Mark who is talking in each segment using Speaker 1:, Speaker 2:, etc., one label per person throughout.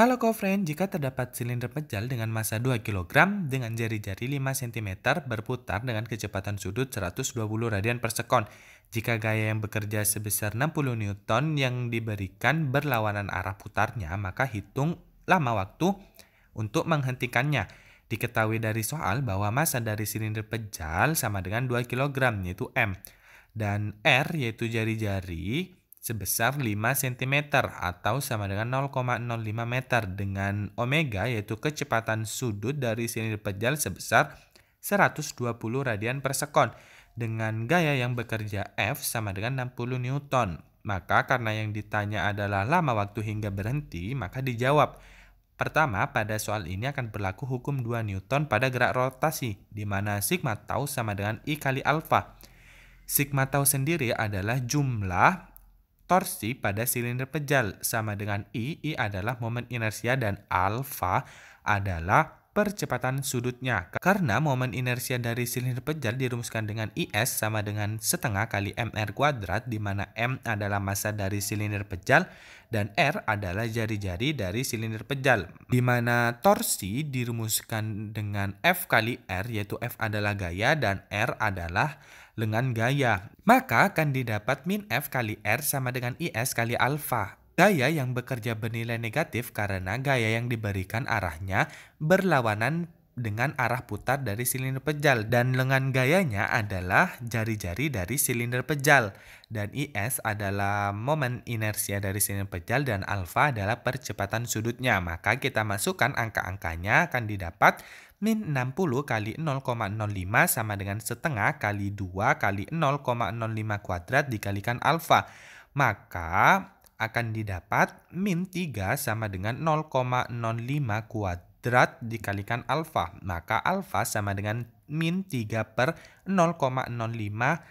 Speaker 1: Halo kofren, jika terdapat silinder pejal dengan massa 2 kg dengan jari-jari 5 cm berputar dengan kecepatan sudut 120 radian per sekon. Jika gaya yang bekerja sebesar 60 Newton yang diberikan berlawanan arah putarnya, maka hitung lama waktu untuk menghentikannya. Diketahui dari soal bahwa massa dari silinder pejal sama dengan 2 kg yaitu M dan R yaitu jari-jari sebesar 5 cm atau sama dengan 0,05 meter dengan omega yaitu kecepatan sudut dari silinder pejal sebesar 120 radian per sekon dengan gaya yang bekerja F sama dengan 60 Newton. Maka karena yang ditanya adalah lama waktu hingga berhenti, maka dijawab. Pertama, pada soal ini akan berlaku hukum 2 Newton pada gerak rotasi, di mana sigma tau sama dengan I kali alfa. Sigma tau sendiri adalah jumlah torsi pada silinder pejal sama dengan I. I adalah momen inersia dan alfa adalah percepatan sudutnya karena momen inersia dari silinder pejal dirumuskan dengan IS sama dengan setengah kali MR kuadrat di mana M adalah massa dari silinder pejal dan R adalah jari-jari dari silinder pejal di mana torsi dirumuskan dengan F kali R yaitu F adalah gaya dan R adalah lengan gaya. Maka akan didapat min F kali R sama dengan IS kali alfa. Gaya yang bekerja bernilai negatif karena gaya yang diberikan arahnya berlawanan dengan arah putar dari silinder pejal dan lengan gayanya adalah jari-jari dari silinder pejal dan IS adalah momen inersia dari silinder pejal dan alfa adalah percepatan sudutnya maka kita masukkan angka-angkanya akan didapat min 60 kali 0,05 sama dengan setengah kali 2 kali 0,05 kuadrat dikalikan alfa maka akan didapat min 3 sama dengan 0,05 kuadrat dikalikan alfa. Maka alfa sama dengan min 3 per 0,05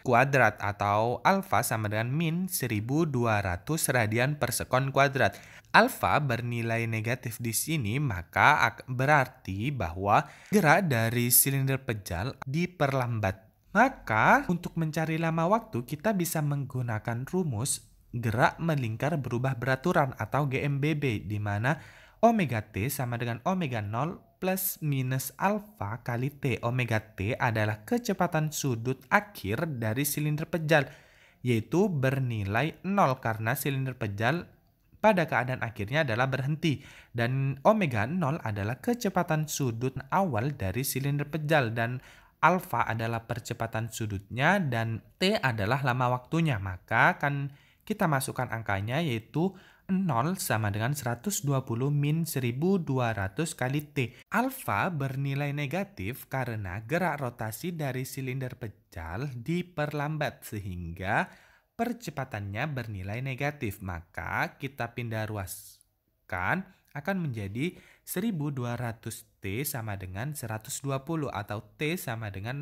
Speaker 1: kuadrat atau alfa sama dengan min 1200 radian per sekon kuadrat. Alfa bernilai negatif di sini maka berarti bahwa gerak dari silinder pejal diperlambat. Maka untuk mencari lama waktu kita bisa menggunakan rumus gerak melingkar berubah beraturan atau GMBB di mana omega T sama dengan omega 0 plus minus alfa kali T. Omega T adalah kecepatan sudut akhir dari silinder pejal yaitu bernilai 0 karena silinder pejal pada keadaan akhirnya adalah berhenti dan omega 0 adalah kecepatan sudut awal dari silinder pejal dan alfa adalah percepatan sudutnya dan t adalah lama waktunya maka kan kita masukkan angkanya yaitu 0 sama dengan 120 min 1200 kali T. Alfa bernilai negatif karena gerak rotasi dari silinder pecal diperlambat sehingga percepatannya bernilai negatif. Maka kita pindah ruaskan akan menjadi 1200 T sama dengan 120 atau T sama dengan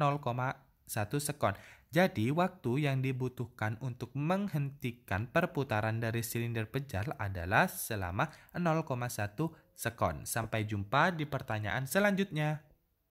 Speaker 1: satu sekon. Jadi waktu yang dibutuhkan untuk menghentikan perputaran dari silinder pejal adalah selama 0,1 sekon. Sampai jumpa di pertanyaan selanjutnya.